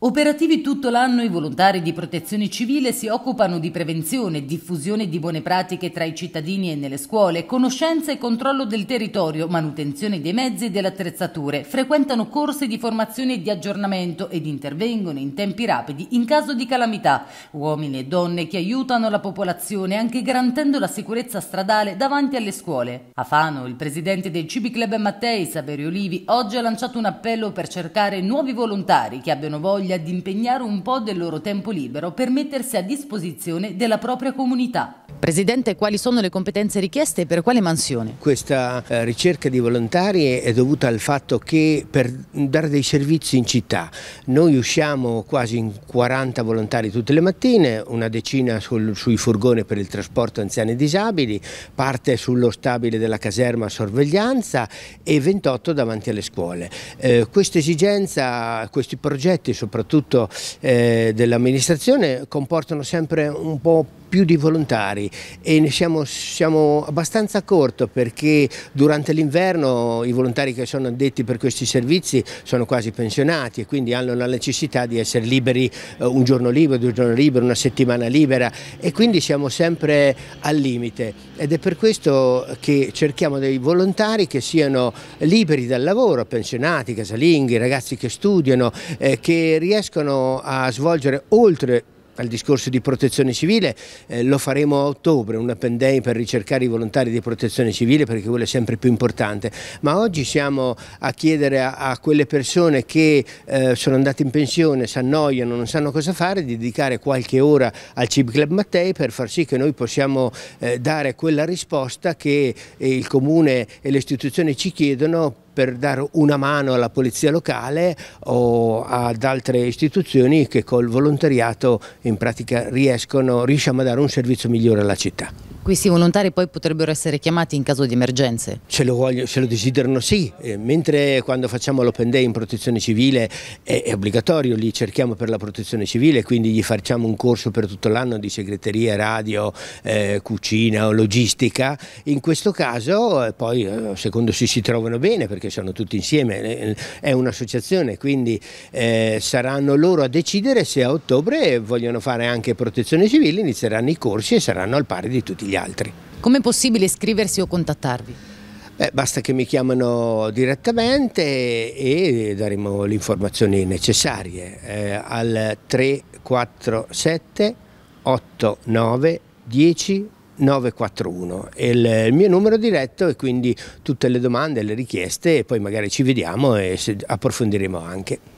Operativi tutto l'anno, i volontari di protezione civile si occupano di prevenzione, diffusione di buone pratiche tra i cittadini e nelle scuole, conoscenza e controllo del territorio, manutenzione dei mezzi e delle attrezzature, frequentano corsi di formazione e di aggiornamento ed intervengono in tempi rapidi in caso di calamità. Uomini e donne che aiutano la popolazione anche garantendo la sicurezza stradale davanti alle scuole. A Fano, il presidente del Cibi Club Mattei, Saverio Olivi, oggi ha lanciato un appello per cercare nuovi volontari che abbiano voglia voglia di impegnare un po' del loro tempo libero per mettersi a disposizione della propria comunità. Presidente, quali sono le competenze richieste e per quale mansione? Questa eh, ricerca di volontari è dovuta al fatto che per dare dei servizi in città noi usciamo quasi in 40 volontari tutte le mattine, una decina sul, sui furgoni per il trasporto anziani e disabili, parte sullo stabile della caserma a sorveglianza e 28 davanti alle scuole. Eh, questa esigenza, questi progetti soprattutto soprattutto eh, dell'amministrazione comportano sempre un po' più di volontari e ne siamo, siamo abbastanza a corto perché durante l'inverno i volontari che sono addetti per questi servizi sono quasi pensionati e quindi hanno la necessità di essere liberi eh, un giorno libero, due giorni liberi, una settimana libera e quindi siamo sempre al limite ed è per questo che cerchiamo dei volontari che siano liberi dal lavoro, pensionati, casalinghi, ragazzi che studiano, eh, che riescono a svolgere oltre al discorso di protezione civile, eh, lo faremo a ottobre, un open per ricercare i volontari di protezione civile perché quello è sempre più importante, ma oggi siamo a chiedere a, a quelle persone che eh, sono andate in pensione, si annoiano, non sanno cosa fare, di dedicare qualche ora al CIB Club Mattei per far sì che noi possiamo eh, dare quella risposta che eh, il Comune e le istituzioni ci chiedono per dare una mano alla polizia locale o ad altre istituzioni che col volontariato in pratica riescono, riusciamo a dare un servizio migliore alla città. Questi volontari poi potrebbero essere chiamati in caso di emergenze? Ce lo, voglio, ce lo desiderano sì, e eh, mentre quando facciamo l'open day in protezione civile è, è, obbligatorio, li cerchiamo per la protezione civile, quindi gli facciamo un corso per tutto l'anno di segreteria, radio, eh, cucina o logistica, in questo caso eh, poi eh, secondo sì si trovano bene perché sono tutti insieme, eh, eh, è un'associazione, quindi saranno loro a decidere se a ottobre vogliono fare anche protezione civile, inizieranno i corsi e saranno al pari di tutti gli altri altri. Come è possibile iscriversi o contattarvi? Beh, basta che mi chiamano direttamente e daremo le informazioni necessarie eh, al 347 89 10 941 è il mio numero diretto e quindi tutte le domande, le richieste e poi magari ci vediamo e approfondiremo anche.